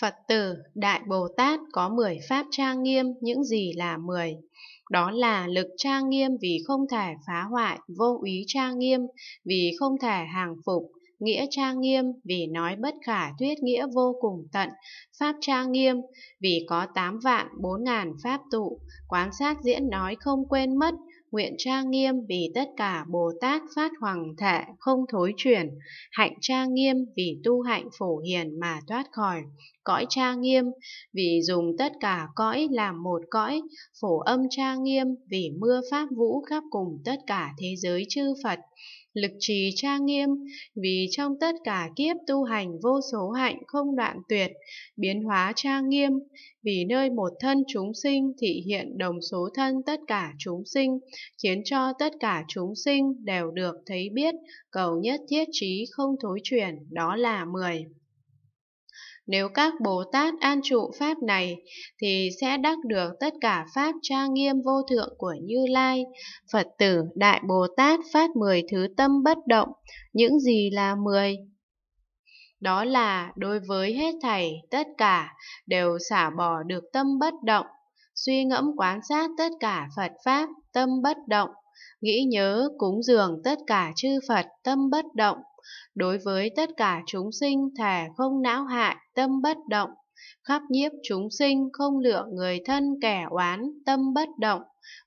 Phật tử, Đại Bồ Tát có 10 pháp trang nghiêm, những gì là 10? Đó là lực trang nghiêm vì không thể phá hoại, vô ý trang nghiêm vì không thể hàng phục, nghĩa trang nghiêm vì nói bất khả thuyết nghĩa vô cùng tận, pháp trang nghiêm vì có tám vạn bốn ngàn pháp tụ, quán sát diễn nói không quên mất, nguyện trang nghiêm vì tất cả Bồ Tát phát hoàng thể không thối chuyển, hạnh trang nghiêm vì tu hạnh phổ hiền mà thoát khỏi, cõi trang nghiêm vì dùng tất cả cõi làm một cõi, phổ âm trang nghiêm vì mưa pháp vũ khắp cùng tất cả thế giới chư Phật lực trì tra nghiêm, vì trong tất cả kiếp tu hành vô số hạnh không đoạn tuyệt, biến hóa tra nghiêm, vì nơi một thân chúng sinh thị hiện đồng số thân tất cả chúng sinh, khiến cho tất cả chúng sinh đều được thấy biết, cầu nhất thiết trí không thối chuyển, đó là mười nếu các Bồ Tát an trụ Pháp này, thì sẽ đắc được tất cả Pháp tra nghiêm vô thượng của Như Lai. Phật tử Đại Bồ Tát phát mười thứ tâm bất động, những gì là mười Đó là đối với hết thảy, tất cả, đều xả bỏ được tâm bất động, suy ngẫm quán sát tất cả Phật Pháp, tâm bất động, nghĩ nhớ cúng dường tất cả chư Phật tâm bất động, đối với tất cả chúng sinh thề không não hại tâm bất động, khắp nhiếp chúng sinh không lựa người thân kẻ oán tâm bất động,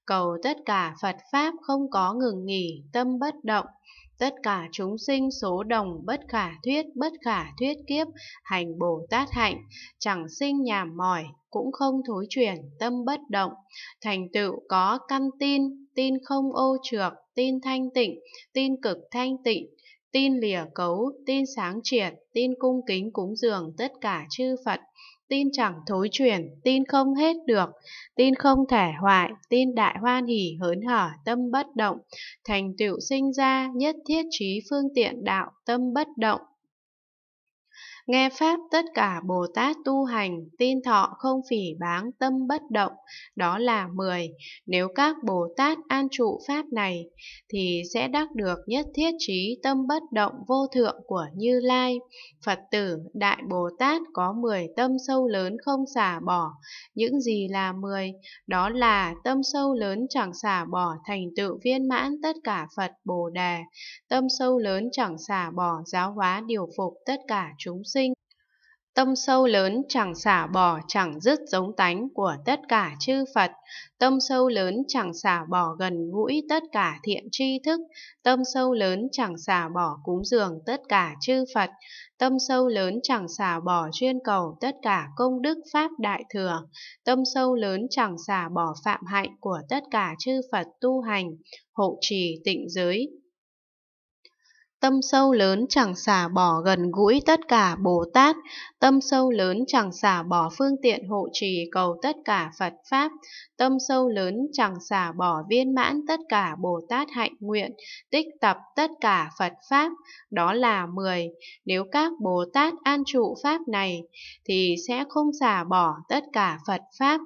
cầu tất cả Phật Pháp không có ngừng nghỉ tâm bất động. Tất cả chúng sinh số đồng bất khả thuyết, bất khả thuyết kiếp, hành Bồ Tát hạnh, chẳng sinh nhàm mỏi, cũng không thối chuyển, tâm bất động, thành tựu có căn tin, tin không ô trược, tin thanh tịnh, tin cực thanh tịnh, tin lìa cấu, tin sáng triệt, tin cung kính cúng dường tất cả chư Phật, tin chẳng thối chuyển, tin không hết được, tin không thể hoại, tin đại hoan hỷ hớn hở, tâm bất động, thành tựu sinh ra, nhất thiết trí phương tiện đạo, tâm bất động, Nghe Pháp tất cả Bồ Tát tu hành, tin thọ không phỉ báng tâm bất động, đó là 10. Nếu các Bồ Tát an trụ Pháp này, thì sẽ đắc được nhất thiết trí tâm bất động vô thượng của Như Lai. Phật tử, Đại Bồ Tát có 10 tâm sâu lớn không xả bỏ. Những gì là 10? Đó là tâm sâu lớn chẳng xả bỏ thành tựu viên mãn tất cả Phật Bồ Đề. Tâm sâu lớn chẳng xả bỏ giáo hóa điều phục tất cả chúng sinh Tâm sâu lớn chẳng xả bỏ chẳng dứt giống tánh của tất cả chư Phật. Tâm sâu lớn chẳng xả bỏ gần gũi tất cả thiện tri thức. Tâm sâu lớn chẳng xả bỏ cúng dường tất cả chư Phật. Tâm sâu lớn chẳng xả bỏ chuyên cầu tất cả công đức Pháp Đại Thừa. Tâm sâu lớn chẳng xả bỏ phạm hạnh của tất cả chư Phật tu hành, hộ trì tịnh giới, Tâm sâu lớn chẳng xả bỏ gần gũi tất cả Bồ Tát, tâm sâu lớn chẳng xả bỏ phương tiện hộ trì cầu tất cả Phật Pháp, tâm sâu lớn chẳng xả bỏ viên mãn tất cả Bồ Tát hạnh nguyện, tích tập tất cả Phật Pháp, đó là 10. Nếu các Bồ Tát an trụ Pháp này, thì sẽ không xả bỏ tất cả Phật Pháp.